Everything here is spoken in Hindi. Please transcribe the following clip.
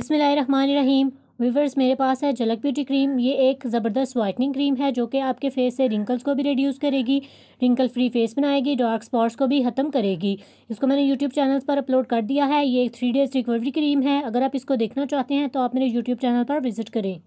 बिसमीम वीवर्स मेरे पास है झलक ब्यूटी क्रीम ये एक ज़बरदस्त वाइटनिंग क्रीम है जो कि आपके फेस से रिंकल्स को भी रिड्यूस करेगी रिंकल फ्री फेस बनाएगी डार्क स्पॉट्स को भी ख़त्म करेगी इसको मैंने यूट्यूब चैनल पर अपलोड कर दिया है ये एक थ्री डेज़ रिकवरी क्रीम है अगर आप इसको देखना चाहते हैं तो आप मेरे यूट्यूब चैनल पर विजिट करें